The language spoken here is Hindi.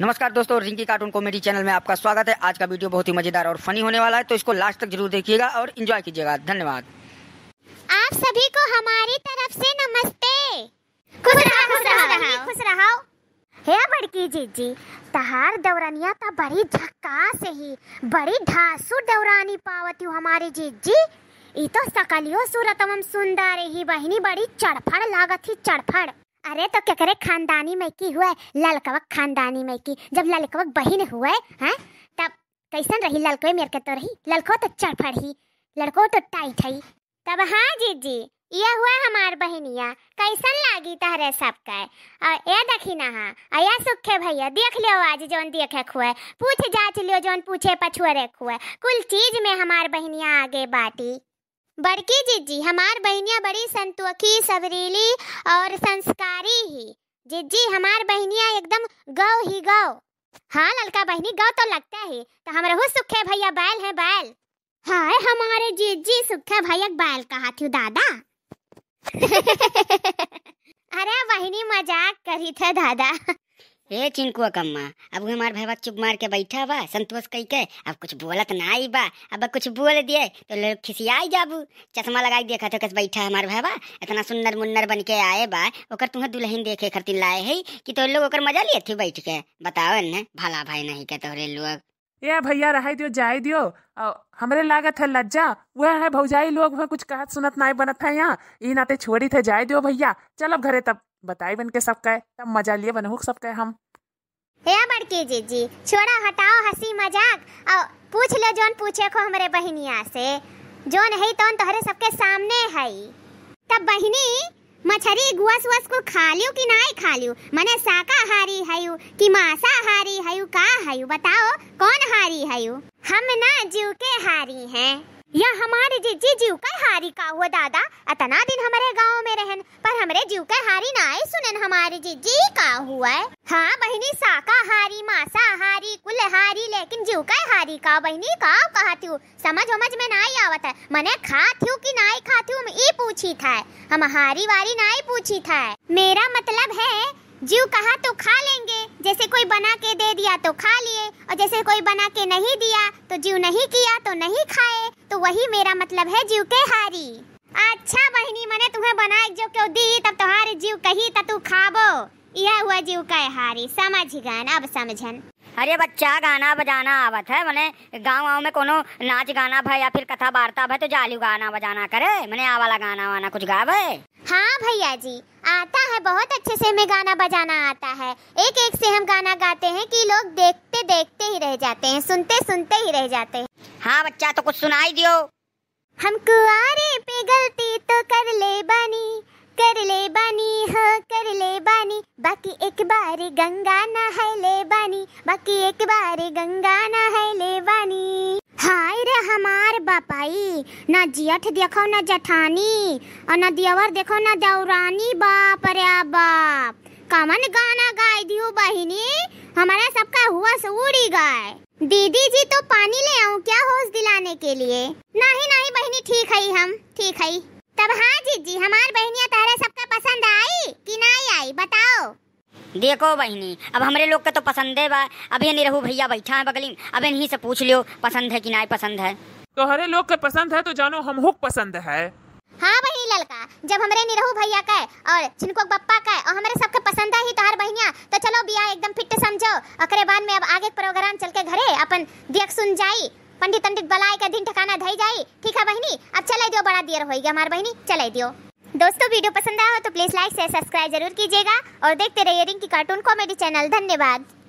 नमस्कार दोस्तों रिंकी कार्टून कॉमेडी चैनल में आपका स्वागत है आज का वीडियो बहुत ही मजेदार और फनी होने वाला है तो इसको लास्ट तक जरूर देखिएगा और एंजॉय कीजिएगा धन्यवाद आप सभी को हमारी तरफ से नमस्ते खुश रहो खुश रहो खुश रहो हे बड़की जीजी तहार दौरानिया तो बड़ी झक्कास ही बड़ी ढासू दौरानी पावती हमारी जीजी ई तो सकलियो सूरतम सुंदर ही बहनी बड़ी चढ़फड़ लागत ही चढ़फड़ अरे तो क्या करे खानदानी में की हुआ ललकवक खानदानी में की जब ललकवक बहन हुआ है तब कैसन रही ललकवे मेरे के तो रही ललको तो चढ़ ही लड़को तो टाइट है तब हाँ जी जी ये हुआ हमार बहनिया कैसन लागी तहरे सबका और ये देखी ना हाँ या सुखे भैया देख लियो आज जोन देखे खुए पूछ जांच लियो जोन पूछे पछुए खुए कुल चीज में हमार बहनिया आगे बाटी बड़की जिज्जी हमार बहनिया बड़ी संतुखी सबरीली और संस्कारी ही जिज्जी हमार बहनिया एकदम गौ ही गौ हाँ ललका बहनी गौ तो लगता ही तो हम रहू सुखे भैया बैल है बैल हाय हमारे जिज्जी सुखे भैया बैल कहा थी दादा अरे बहनी मजाक करी थे दादा ए चिंकुआ कम्मा अब हमारे भाई चुप मार के बैठा बा संतोष कही के अब कुछ बोलत ना आई बा अब कुछ बोल दिए तो लोग खिसियाई जाबू चश्मा लगाई देखा तो कस बैठा हमारे भैया इतना सुंदर मुन्नर बन के आए बा ओकर तुम्हें दुल्हन देखे खातिर लाए है कि तो लोग ओकर मजा लिए थी बैठ के बताओ न भला भाई नहीं के तोरे लोग ए भैया रहा दियो जाए दियो हमरे लागत है लज्जा वह है भौजाई लोग कुछ कहत सुनत नाई बनत है यहाँ ई नाते छोड़ी थे जाए दियो भैया चलो घरे तब बताए बन के सबका है तब मजा लिए बनहुक सबका है हम हे बड़के जी जी छोड़ा हटाओ हंसी मजाक और पूछ ले जोन पूछे को हमरे बहनिया से जोन है तोन तोहरे सबके सामने है तब बहनी मछरी गुअस वस को खा लियो कि नहीं खा लियो मने शाकाहारी हयु कि मांसाहारी हयु का हयु बताओ कौन हारी हयु हम ना जीव के हारी हैं या हमारे जीजी जीव का हारी का हुआ दादा अतना दिन हमारे जीव के हारी नाय सुनन हमारे जी का हुआ है हाँ बहनी हारी कुल हारी लेकिन जीव का हारी का बहनी का कहती हूँ समझ समझ में ही आवत है मैंने खाती हूँ की नाई खाती हूँ ये पूछी था हम हारी वारी ना ही पूछी था मेरा मतलब है जीव कहा तो खा लेंगे जैसे कोई बना के दे दिया तो खा लिए और जैसे कोई बना के नहीं दिया तो जीव नहीं किया तो नहीं खाए तो वही मेरा मतलब है जीव के हारी अच्छा बहनी मने तुम्हें बनाए जो क्यों दी तब तुम्हारे जीव कही त तू खाबो यह हुआ जीव का हारी समझ गन अब समझन अरे बच्चा गाना बजाना आवत है मने गांव गाँव में कोनो नाच गाना भाई या फिर कथा वार्ता भाई तो जालू गाना बजाना करे मैंने आ वाला गाना वाना कुछ गा हाँ भैया जी आता है बहुत अच्छे से हमें गाना बजाना आता है एक एक से हम गाना गाते हैं कि लोग देखते देखते ही रह जाते हैं सुनते सुनते ही रह जाते हैं हाँ बच्चा तो कुछ सुनाई दियो हम कुआरे पे गलती तो कर ले बानी कर ले बानी हो हाँ, कर ले बानी बाकी एक बार गंगा ना है ले बानी बाकी एक बार गंगा ना है ले बानी हाय रे हमार बापाई ना जियठ देखो ना जठानी और ना दियावर देखो ना दौरानी बाप रे बाप कमन गाना गाय दियो बहिनी हमारा सबका हुआ सूरी गाय दीदी जी तो पानी ले आऊं क्या होश दिलाने के लिए नहीं नहीं बहनी ठीक है हम ठीक है तब हाँ जी जी हमारे बहनिया तारे सबका पसंद आई कि नहीं आई बताओ देखो बहनी अब हमारे लोग का तो पसंद है बा ये रहू भैया बैठा है बगलिंग अब इन्हीं से पूछ लियो पसंद है कि नहीं पसंद है तो हरे लोग का पसंद है तो जानो हम हुक पसंद है हाँ साल का जब हमारे निरहू भैया का और झिनको बप्पा का और हमारे सबके पसंद है ही तो हर तो चलो बिया एकदम फिट समझो अकरे बाद में अब आगे प्रोग्राम चल के घरे अपन देख सुन जाई पंडित पंडित बलाए के दिन ठिकाना धई जाई ठीक है बहनी अब चले दियो बड़ा देर हो गया हमार बहनी चले दियो दोस्तों वीडियो पसंद आया हो तो प्लीज लाइक से सब्सक्राइब जरूर कीजिएगा और देखते रहिए रिंकी कार्टून कॉमेडी चैनल धन्यवाद